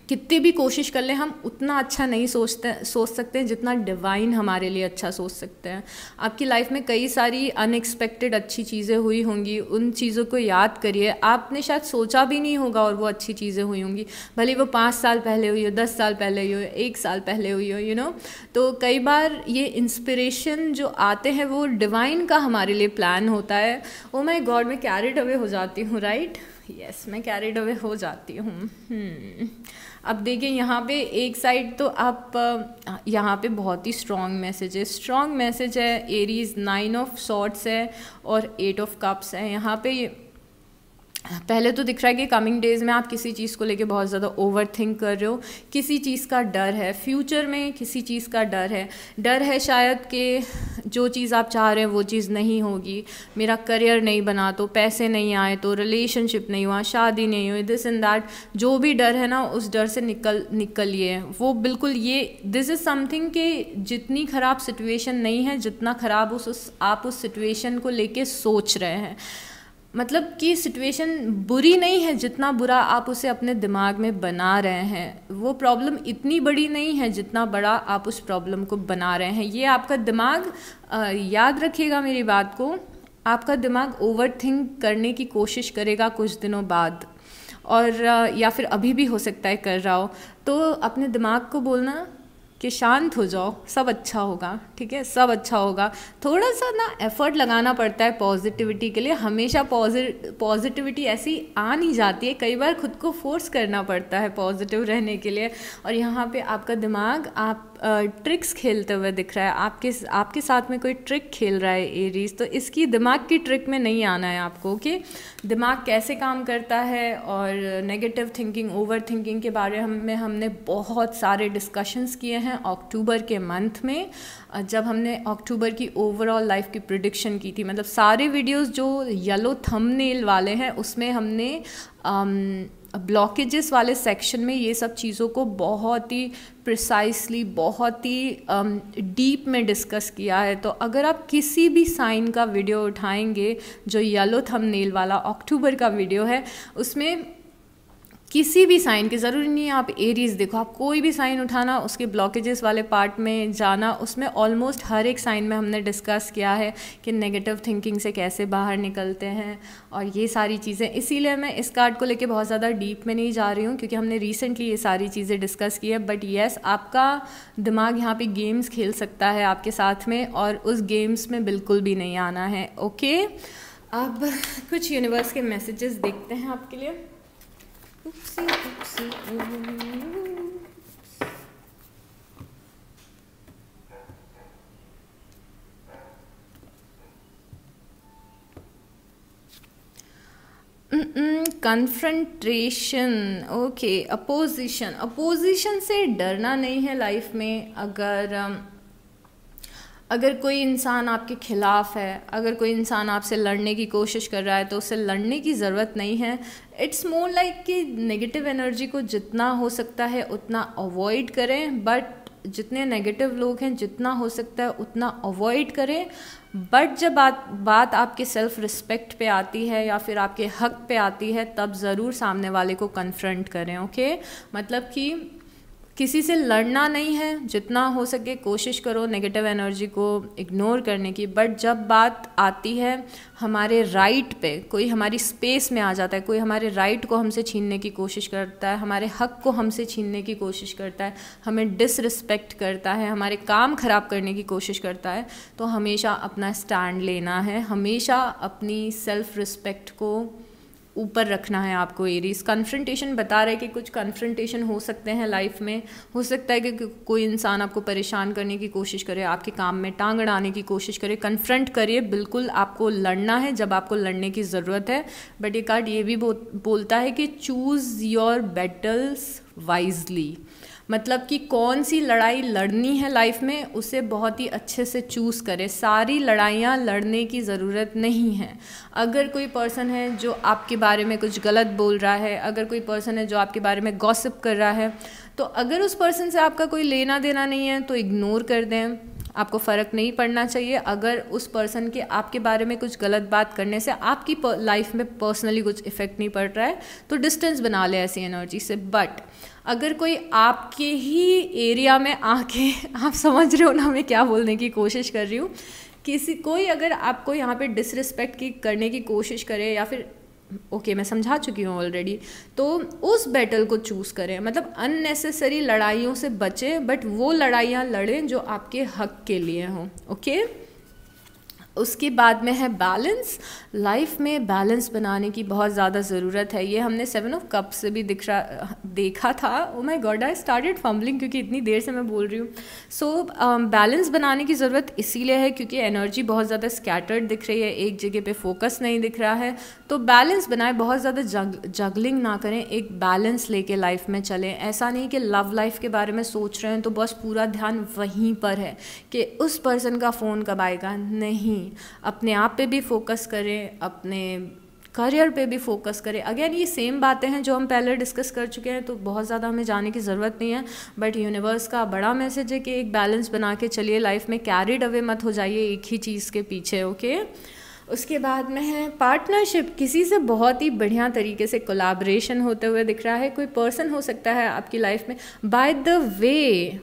कितनी भी कोशिश कर लें हम उतना अच्छा नहीं सोचते सोच सकते हैं जितना डिवाइन हमारे लिए अच्छा सोच सकते हैं आपकी लाइफ में कई सारी अनएक्सपेक्टेड अच्छी चीज़ें हुई होंगी उन चीज़ों को याद करिए आपने शायद सोचा भी नहीं होगा और वो अच्छी चीज़ें हुई होंगी भले वो पाँच साल पहले हुई हो दस साल पहले हुई हो एक साल पहले हुई हो यू नो तो कई बार ये इंस्पिरेशन जो आते हैं वो डिवाइन का हमारे लिए प्लान होता है ओ माई गॉड में कैरिड अवे हो जाती हूँ राइट यस मैं कैरिड अवे हो जाती हूँ hmm. अब देखिए यहाँ पे एक साइड तो आप यहाँ पे बहुत ही स्ट्रॉन्ग मैसेज है स्ट्रॉन्ग मैसेज है एरीज नाइन ऑफ शॉर्ट्स है और एट ऑफ कप्स है यहाँ पे पहले तो दिख रहा है कि कमिंग डेज़ में आप किसी चीज़ को लेके बहुत ज़्यादा ओवर थिंक कर रहे हो किसी चीज़ का डर है फ्यूचर में किसी चीज़ का डर है डर है शायद कि जो चीज़ आप चाह रहे हैं वो चीज़ नहीं होगी मेरा करियर नहीं बना तो पैसे नहीं आए तो रिलेशनशिप नहीं हुआ शादी नहीं हुई दिस एंड दैट जो भी डर है ना उस डर से निकल निकलिए वो बिल्कुल ये दिस इज़ समथिंग कि जितनी ख़राब सिचुएशन नहीं है जितना ख़राब उस, उस आप उस सिचुएशन को लेके सोच रहे हैं मतलब कि सिचुएशन बुरी नहीं है जितना बुरा आप उसे अपने दिमाग में बना रहे हैं वो प्रॉब्लम इतनी बड़ी नहीं है जितना बड़ा आप उस प्रॉब्लम को बना रहे हैं ये आपका दिमाग याद रखिएगा मेरी बात को आपका दिमाग ओवर थिंक करने की कोशिश करेगा कुछ दिनों बाद और या फिर अभी भी हो सकता है कर रहा हो तो अपने दिमाग को बोलना कि शांत हो जाओ सब अच्छा होगा ठीक है सब अच्छा होगा थोड़ा सा ना एफर्ट लगाना पड़ता है पॉजिटिविटी के लिए हमेशा पॉजिटिविटी ऐसी आ नहीं जाती है कई बार खुद को फोर्स करना पड़ता है पॉजिटिव रहने के लिए और यहाँ पे आपका दिमाग आप ट्रिक्स खेलते हुए दिख रहा है आपके आपके साथ में कोई ट्रिक खेल रहा है एरीज तो इसकी दिमाग की ट्रिक में नहीं आना है आपको कि दिमाग कैसे काम करता है और नेगेटिव थिंकिंग ओवर थिंकिंग के बारे में हमने बहुत सारे डिस्कशंस किए हैं अक्टूबर के मंथ में जब हमने अक्टूबर की ओवरऑल लाइफ की प्रिडिक्शन की थी मतलब सारे वीडियोज़ जो येलो थंबनेल वाले हैं उसमें हमने um, ब्लॉकेजेस वाले सेक्शन में ये सब चीज़ों को बहुत ही प्रिसाइसली बहुत ही डीप um, में डिस्कस किया है तो अगर आप किसी भी साइन का वीडियो उठाएंगे जो येलो थंबनेल वाला अक्टूबर का वीडियो है उसमें किसी भी साइन के ज़रूरी नहीं है आप एरीज देखो आप कोई भी साइन उठाना उसके ब्लॉकेजेस वाले पार्ट में जाना उसमें ऑलमोस्ट हर एक साइन में हमने डिस्कस किया है कि नेगेटिव थिंकिंग से कैसे बाहर निकलते हैं और ये सारी चीज़ें इसीलिए मैं इस कार्ड को लेके बहुत ज़्यादा डीप में नहीं जा रही हूँ क्योंकि हमने रिसेंटली ये सारी चीज़ें डिस्कस की है बट येस आपका दिमाग यहाँ पर गेम्स खेल सकता है आपके साथ में और उस गेम्स में बिल्कुल भी नहीं आना है ओके अब कुछ यूनिवर्स के मैसेजेस देखते हैं आपके लिए Oopsie, oopsie, oops. Mm -mm, confrontation okay opposition opposition से डरना नहीं है लाइफ में अगर um, अगर कोई इंसान आपके ख़िलाफ़ है अगर कोई इंसान आपसे लड़ने की कोशिश कर रहा है तो उससे लड़ने की ज़रूरत नहीं है इट्स मोर लाइक कि नेगेटिव एनर्जी को जितना हो सकता है उतना अवॉइड करें बट जितने नेगेटिव लोग हैं जितना हो सकता है उतना अवॉइड करें बट जब बात बात आपके सेल्फ रिस्पेक्ट पे आती है या फिर आपके हक पे आती है तब ज़रूर सामने वाले को कन्फ्रंट करें ओके okay? मतलब कि किसी से लड़ना नहीं है जितना हो सके कोशिश करो नेगेटिव एनर्जी को इग्नोर करने की बट जब बात आती है हमारे राइट पे कोई हमारी स्पेस में आ जाता है कोई हमारे राइट को हमसे छीनने की कोशिश करता है हमारे हक को हमसे छीनने की कोशिश करता है हमें डिसरिस्पेक्ट करता है हमारे काम ख़राब करने की कोशिश करता है तो हमेशा अपना स्टैंड लेना है हमेशा अपनी सेल्फ रिस्पेक्ट को ऊपर रखना है आपको एरीज कन्फ्रंटेशन बता रहे हैं कि कुछ कन्फ्रंटेशन हो सकते हैं लाइफ में हो सकता है कि कोई इंसान आपको परेशान करने की कोशिश करे आपके काम में टांग अड़ाने की कोशिश करे कन्फ्रंट करिए बिल्कुल आपको लड़ना है जब आपको लड़ने की ज़रूरत है बट ये कार्ड ये भी बोलता है कि चूज़ योर बैटल्स वाइजली मतलब कि कौन सी लड़ाई लड़नी है लाइफ में उसे बहुत ही अच्छे से चूज़ करें सारी लड़ाइयाँ लड़ने की ज़रूरत नहीं है अगर कोई पर्सन है जो आपके बारे में कुछ गलत बोल रहा है अगर कोई पर्सन है जो आपके बारे में गॉसिप कर रहा है तो अगर उस पर्सन से आपका कोई लेना देना नहीं है तो इग्नोर कर दें आपको फ़र्क नहीं पड़ना चाहिए अगर उस पर्सन के आपके बारे में कुछ गलत बात करने से आपकी लाइफ में पर्सनली कुछ इफ़ेक्ट नहीं पड़ रहा है तो डिस्टेंस बना ले ऐसी एनर्जी से बट अगर कोई आपके ही एरिया में आके आप समझ रहे हो ना मैं क्या बोलने की कोशिश कर रही हूँ किसी कोई अगर आपको यहाँ पे डिसरिस्पेक्ट की करने की कोशिश करे या फिर ओके okay, मैं समझा चुकी हूँ ऑलरेडी तो उस बैटल को चूज़ करें मतलब अननेसेसरी लड़ाइयों से बचें बट वो लड़ाइयाँ लड़ें जो आपके हक के लिए हों ओके okay? उसके बाद में है बैलेंस लाइफ में बैलेंस बनाने की बहुत ज़्यादा ज़रूरत है ये हमने सेवन ऑफ कप से भी दिख रहा देखा था oh my God I started fumbling क्योंकि इतनी देर से मैं बोल रही हूँ सो बैलेंस um, बनाने की ज़रूरत इसीलिए है क्योंकि एनर्जी बहुत ज़्यादा स्कैटर्ड दिख रही है एक जगह पे फोकस नहीं दिख रहा है तो बैलेंस बनाए बहुत ज़्यादा जग जगलिंग ना करें एक बैलेंस लेके लाइफ में चलें ऐसा नहीं कि लव लाइफ के बारे में सोच रहे हैं तो बस पूरा ध्यान वहीं पर है कि उस पर्सन का फ़ोन कब आएगा नहीं नहीं अपने आप पे भी फोकस करें अपने करियर पे भी फोकस करें अगेन ये सेम बातें हैं जो हम पहले डिस्कस कर चुके हैं तो बहुत ज़्यादा हमें जाने की ज़रूरत नहीं है बट यूनिवर्स का बड़ा मैसेज है कि एक बैलेंस बना के चलिए लाइफ में कैरिड अवे मत हो जाइए एक ही चीज़ के पीछे ओके okay? उसके बाद में है पार्टनरशिप किसी से बहुत ही बढ़िया तरीके से कोलाब्रेशन होते हुए दिख रहा है कोई पर्सन हो सकता है आपकी लाइफ में बाय द वे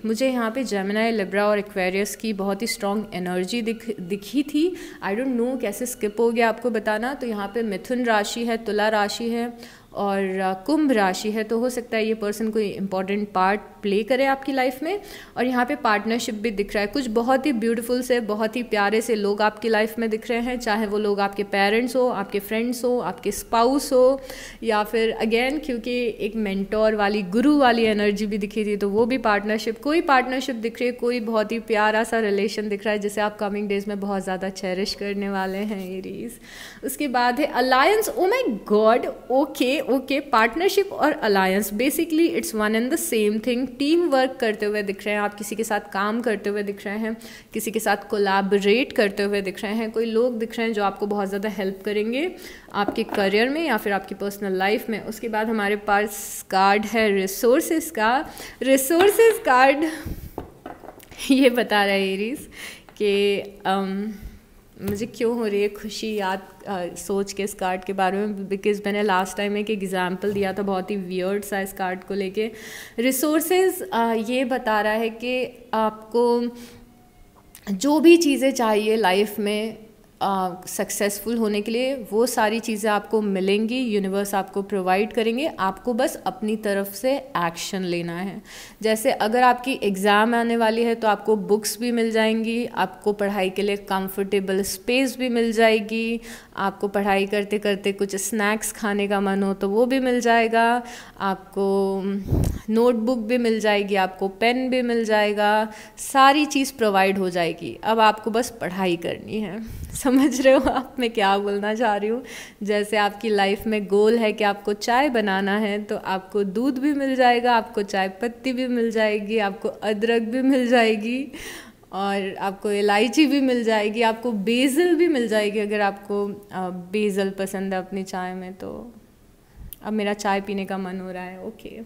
मुझे यहाँ पे जेमिनाई लिब्रा और एक्वेरियस की बहुत ही स्ट्रॉन्ग एनर्जी दिख दिखी थी आई डोंट नो कैसे स्किप हो गया आपको बताना तो यहाँ पे मिथुन राशि है तुला राशि है और कुंभ राशि है तो हो सकता है ये पर्सन कोई इंपॉर्टेंट पार्ट प्ले करे आपकी लाइफ में और यहाँ पे पार्टनरशिप भी दिख रहा है कुछ बहुत ही ब्यूटीफुल से बहुत ही प्यारे से लोग आपकी लाइफ में दिख रहे हैं चाहे वो लोग आपके पेरेंट्स हो आपके फ्रेंड्स हो आपके स्पाउस हो या फिर अगेन क्योंकि एक मैंटोर वाली गुरु वाली एनर्जी भी दिखी थी तो वो भी पार्टनरशिप कोई पार्टनरशिप दिख रही है कोई बहुत ही प्यारा सा रिलेशन दिख रहा है जिसे आप कमिंग डेज में बहुत ज़्यादा चेरिश करने वाले हैं ये रीज उसके बाद है alliance oh my God okay okay partnership और alliance basically it's one and the same thing team work करते हुए दिख रहे हैं आप किसी के साथ काम करते हुए दिख रहे हैं किसी के साथ कोलाबरेट करते हुए दिख रहे हैं कोई लोग दिख रहे हैं जो आपको बहुत ज़्यादा हेल्प करेंगे आपके करियर में या फिर आपकी पर्सनल लाइफ में उसके बाद हमारे पास कार्ड है रिसोर्सेज का रिसोर्सेज कार्ड ये बता रहा है एरीज कि um, मुझे क्यों हो रही है खुशी याद आ, सोच के इस कार्ड के बारे में बिकॉज मैंने लास्ट टाइम एक एग्जाम्पल दिया था बहुत ही वियर्ड सा इस कार्ड को लेके रिसोर्सेज ये बता रहा है कि आपको जो भी चीज़ें चाहिए लाइफ में सक्सेसफुल होने के लिए वो सारी चीज़ें आपको मिलेंगी यूनिवर्स आपको प्रोवाइड करेंगे आपको बस अपनी तरफ से एक्शन लेना है जैसे अगर आपकी एग्ज़ाम आने वाली है तो आपको बुक्स भी मिल जाएंगी आपको पढ़ाई के लिए कंफर्टेबल स्पेस भी मिल जाएगी आपको पढ़ाई करते करते कुछ स्नैक्स खाने का मन हो तो वो भी मिल जाएगा आपको नोटबुक भी मिल जाएगी आपको पेन भी मिल जाएगा सारी चीज़ प्रोवाइड हो जाएगी अब आपको बस पढ़ाई करनी है समझ रहे हो आप मैं क्या बोलना चाह रही हूँ जैसे आपकी लाइफ में गोल है कि आपको चाय बनाना है तो आपको दूध भी मिल जाएगा आपको चाय पत्ती भी मिल जाएगी आपको अदरक भी मिल जाएगी और आपको इलायची भी मिल जाएगी आपको बेज़ल भी मिल जाएगी अगर आपको बेज़ल पसंद है अपनी चाय में तो अब मेरा चाय पीने का मन हो रहा है ओके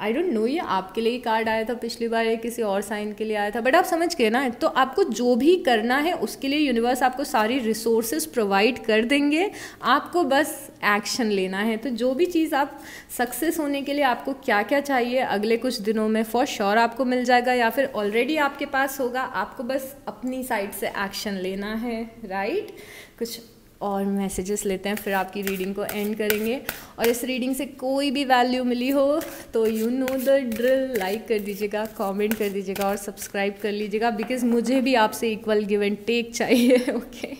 आई डोंट नो ये आपके लिए कार्ड आया था पिछली बार या किसी और साइन के लिए आया था बट आप समझ गए ना तो आपको जो भी करना है उसके लिए यूनिवर्स आपको सारी रिसोर्सेज प्रोवाइड कर देंगे आपको बस एक्शन लेना है तो जो भी चीज़ आप सक्सेस होने के लिए आपको क्या क्या चाहिए अगले कुछ दिनों में फॉर श्योर sure आपको मिल जाएगा या फिर ऑलरेडी आपके पास होगा आपको बस अपनी साइड से एक्शन लेना है राइट right? कुछ और मैसेजेस लेते हैं फिर आपकी रीडिंग को एंड करेंगे और इस रीडिंग से कोई भी वैल्यू मिली हो तो you know the drill like कर दीजिएगा कमेंट कर दीजिएगा और सब्सक्राइब कर लीजिएगा बिकॉज मुझे भी आपसे इक्वल गिव एंड टेक चाहिए okay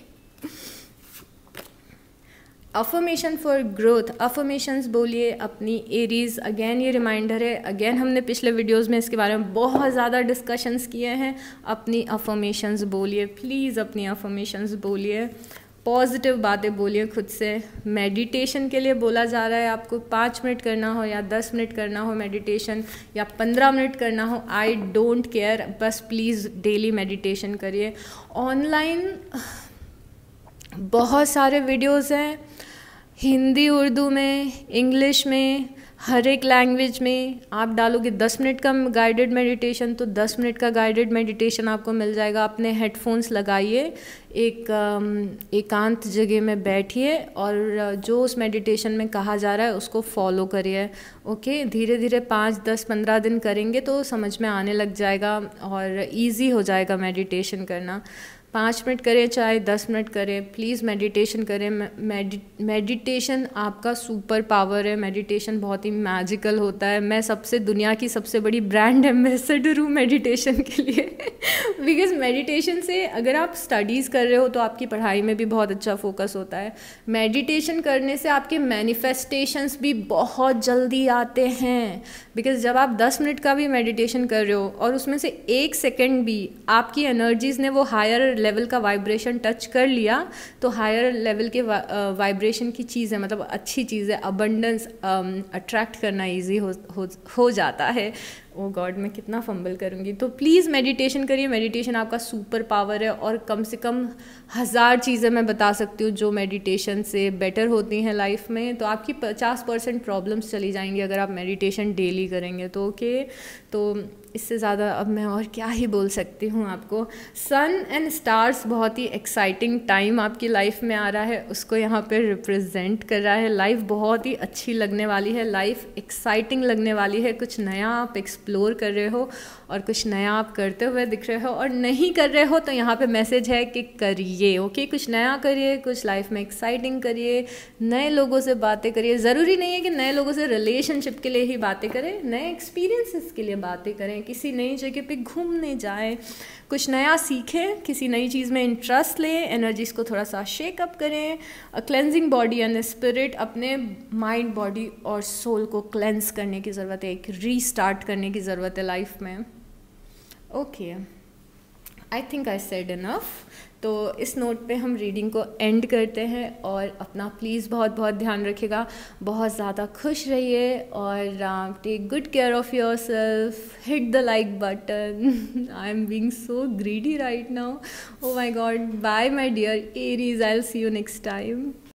affirmation for growth affirmations बोलिए अपनी एरीज अगेन ये रिमाइंडर है अगेन हमने पिछले वीडियोस में इसके बारे में बहुत ज़्यादा डिस्कशंस किए हैं अपनी अफर्मेशंस बोलिए प्लीज़ अपनी अफर्मेशंस बोलिए पॉजिटिव बातें बोलिए खुद से मेडिटेशन के लिए बोला जा रहा है आपको पाँच मिनट करना हो या दस मिनट करना हो मेडिटेशन या पंद्रह मिनट करना हो आई डोंट केयर बस प्लीज़ डेली मेडिटेशन करिए ऑनलाइन बहुत सारे वीडियोस हैं हिंदी उर्दू में इंग्लिश में हर एक लैंग्वेज में आप डालोगे दस मिनट का गाइडेड मेडिटेशन तो दस मिनट का गाइडेड मेडिटेशन आपको मिल जाएगा अपने हेडफोन्स लगाइए एक एकांत जगह में बैठिए और जो उस मेडिटेशन में कहा जा रहा है उसको फॉलो करिए ओके धीरे धीरे पाँच दस पंद्रह दिन करेंगे तो समझ में आने लग जाएगा और ईजी हो जाएगा मेडिटेशन करना पाँच मिनट करें चाहे दस मिनट करें प्लीज़ मेडिटेशन करें मेडिटेशन आपका सुपर पावर है मेडिटेशन बहुत ही मैजिकल होता है मैं सबसे दुनिया की सबसे बड़ी ब्रांड एम्बेसडर हूँ मेडिटेशन के लिए बिकॉज मेडिटेशन से अगर आप स्टडीज़ कर रहे हो तो आपकी पढ़ाई में भी बहुत अच्छा फोकस होता है मेडिटेशन करने से आपके मैनिफेस्टेशंस भी बहुत जल्दी आते हैं बिकॉज जब आप 10 मिनट का भी मेडिटेशन कर रहे हो और उसमें से एक सेकेंड भी आपकी एनर्जीज़ ने वो हायर लेवल का वाइब्रेशन टच कर लिया तो हायर लेवल के वाइब्रेशन की चीज़ है मतलब अच्छी चीज़ है अबंडेंस अट्रैक्ट um, करना ईजी हो, हो, हो जाता है ओ गॉड मैं कितना फंबल करूँगी तो प्लीज़ मेडिटेशन करिए मेडिटेशन आपका सुपर पावर है और कम से कम हज़ार चीज़ें मैं बता सकती हूँ जो मेडिटेशन से बेटर होती हैं लाइफ में तो आपकी पचास परसेंट प्रॉब्लम्स चली जाएंगी अगर आप मेडिटेशन डेली करेंगे तो ओके okay, तो इससे ज़्यादा अब मैं और क्या ही बोल सकती हूँ आपको सन एंड स्टार्स बहुत ही एक्साइटिंग टाइम आपकी लाइफ में आ रहा है उसको यहाँ पर रिप्रेजेंट कर रहा है लाइफ बहुत ही अच्छी लगने वाली है लाइफ एक्साइटिंग लगने वाली है कुछ नया आप एक्सप्लोर कर रहे हो और कुछ नया आप करते हुए दिख रहे हो और नहीं कर रहे हो तो यहाँ पे मैसेज है कि करिए ओके कुछ नया करिए कुछ लाइफ में एक्साइटिंग करिए नए लोगों से बातें करिए ज़रूरी नहीं है कि नए लोगों से रिलेशनशिप के लिए ही बातें करें नए एक्सपीरियंसेस के लिए बातें करें करें किसी नई जगह पे घूमने जाएं कुछ नया सीखें किसी नई चीज़ में इंटरेस्ट लें एनर्जीज़ को थोड़ा सा शेकअप करें क्लेंजिंग बॉडी एंड स्पिरिट अपने माइंड बॉडी और सोल को क्लेंस करने की ज़रूरत है एक रीस्टार्ट करने की ज़रूरत है लाइफ में okay I think I said enough तो इस नोट पे हम रीडिंग को एंड करते हैं और अपना प्लीज़ बहुत बहुत ध्यान रखिएगा बहुत ज़्यादा खुश रहिए और take good care of yourself hit the like button I am being so greedy right now oh my God bye my dear Aries I'll see you next time